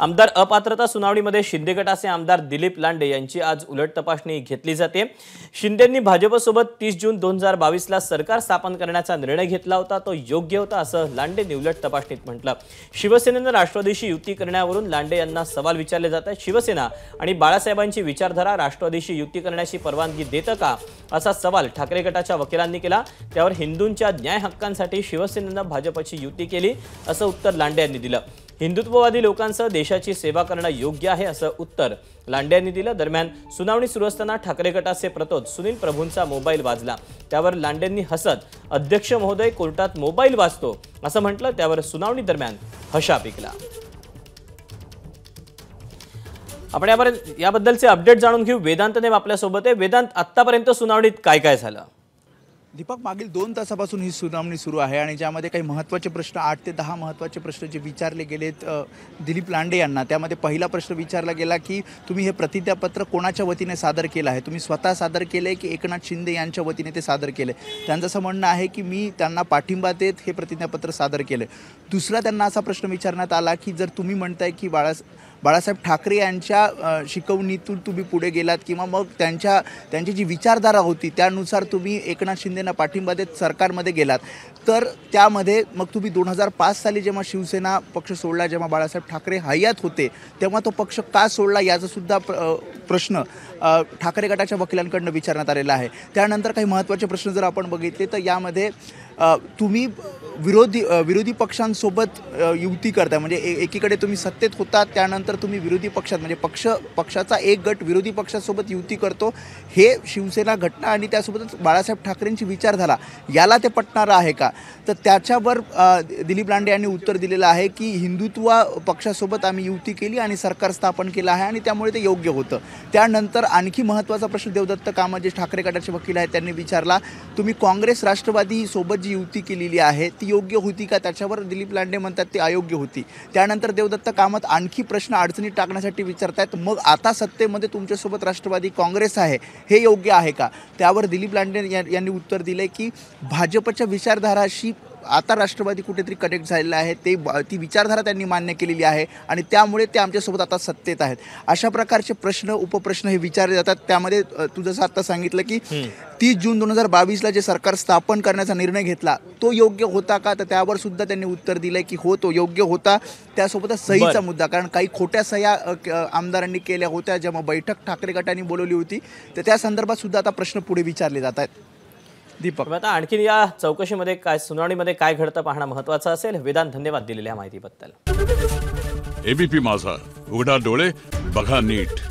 आमदार अपात्रता सुनावणीमध्ये शिंदे गटाचे आमदार दिलीप लांडे यांची आज उलट तपासणी घेतली जाते शिंदेंनी भाजपसोबत तीस जून दोन हजार बावीसला सरकार स्थापन करण्याचा निर्णय घेतला होता तो योग्य होता असं लांडेंनी उलट तपासणीत म्हटलं शिवसेनेनं राष्ट्रवादीशी युती करण्यावरून लांडे यांना सवाल विचारले जात शिवसेना आणि बाळासाहेबांची विचारधारा राष्ट्रवादीशी युती करण्याची परवानगी देतं का असा सवाल ठाकरे गटाच्या वकिलांनी केला त्यावर हिंदूंच्या न्याय हक्कांसाठी शिवसेनेनं भाजपची युती केली असं उत्तर लांडे यांनी दिलं हिंदुत्ववादी लोकांसह देशाची सेवा करणं योग्य आहे असं उत्तर यांनी दिलं दरम्यान सुनावणी सुरू असताना ठाकरे गटाचे प्रतोद सुनील प्रभूंचा मोबाईल वाजला त्यावर लांडेंनी हसत अध्यक्ष महोदय कोर्टात मोबाईल वाजतो असं म्हटलं त्यावर सुनावणी दरम्यान हशा पिकला आपण याबद्दलचे अपडेट जाणून घेऊ वेदांत नेम आपल्यासोबत आहे वेदांत आतापर्यंत सुनावणीत काय काय झालं दीपक मागील दोन तासापासून ही सुनावणी सुरू आहे आणि ज्यामध्ये काही महत्त्वाचे प्रश्न आठ ते दहा महत्त्वाचे प्रश्न जे विचारले गेलेत दिलीप लांडे यांना त्यामध्ये पहिला प्रश्न विचारला गेला की तुम्ही हे प्रतिज्ञापत्र कोणाच्या वतीने सादर केलं आहे तुम्ही स्वतः सादर केले की एकनाथ शिंदे यांच्या वतीने ते सादर केले त्यांचं असं म्हणणं आहे की मी त्यांना पाठिंबा देत हे प्रतिज्ञापत्र सादर केले दुसरा त्यांना असा प्रश्न विचारण्यात आला की जर तुम्ही म्हणताय की बाळा बाळासाहेब ठाकरे यांच्या शिकवणीतून तुम्ही पुढे गेलात किंवा मग त्यांच्या त्यांची जी विचारधारा होती त्यानुसार तुम्ही एकनाथ शिंदेना पाठिंबा देत सरकारमध्ये गेलात तर त्यामध्ये मग तुम्ही दोन हजार पाच साली जेव्हा शिवसेना पक्ष सोडला जेव्हा बाळासाहेब ठाकरे हयात होते तेव्हा तो पक्ष का सोडला याचासुद्धा प्र प्रश्न ठाकरे गटाच्या वकिलांकडनं विचारण्यात आलेला आहे त्यानंतर काही महत्त्वाचे प्रश्न जर आपण बघितले तर यामध्ये तुम्ही विरोधी विरोधी पक्षांसोबत युती करताय म्हणजे एकीकडे तुम्ही सत्तेत होता त्यानंतर तुम्ही विरोधी पक्षात म्हणजे पक्ष पक्षाचा एक गट विरोधी पक्षासोबत युती करतो हे शिवसेना घटना आणि त्यासोबतच बाळासाहेब ठाकरेंची झाला याला ते पटणारं आहे का तर त्याच्यावर दिलीप लांडे यांनी उत्तर दिलेलं आहे की हिंदुत्व पक्षासोबत आम्ही युती केली आणि सरकार स्थापन केलं आहे आणि त्यामुळे ते योग्य होतं त्यानंतर आणखी महत्त्वाचा प्रश्न देवदत्त कामत जे ठाकरे गटाचे वकील आहेत त्यांनी विचारला तुम्ही काँग्रेस राष्ट्रवादी सोबत जी युती केलेली आहे ती ती योग्य होती का त्याच्यावर दिलीप लांडे म्हणतात ती अयोग्य होती त्यानंतर देवदत्त कामत आणखी प्रश्न अडचणीत टाकण्यासाठी विचारतायत मग आता सत्तेमध्ये तुमच्यासोबत राष्ट्रवादी काँग्रेस आहे हे योग्य आहे का त्यावर दिलीप लांडे यांनी उत्तर दिले की भाजपच्या विचारधाराशी आता राष्ट्रवादी कुठेतरी कनेक्ट झालेलं आहे ते ती विचारधारा त्यांनी मान्य केलेली आहे आणि त्यामुळे ते आमच्यासोबत आता सत्तेत आहेत अशा प्रकारचे प्रश्न उपप्रश्न हे विचारले जातात त्यामध्ये तू जसं आता सांगितलं की तीस जून दोन हजार बावीसला जे सरकार स्थापन करण्याचा निर्णय घेतला तो योग्य होता का तर त्यावर सुद्धा त्यांनी उत्तर दिलं की हो तो योग्य होता त्यासोबतच सहीचा मुद्दा कारण काही खोट्या सह्या आमदारांनी केल्या होत्या जेव्हा बैठक ठाकरे गटांनी बोलवली होती तर त्या संदर्भात सुद्धा आता प्रश्न पुढे विचारले जात आहेत दीपक आता आणखी या चौकशीमध्ये काय सुनावणीमध्ये काय घडतं पाहणं महत्वाचं असेल वेदांत धन्यवाद दिलेल्या माहितीबद्दल एबीपी माझा उघडा डोळे बघा नीट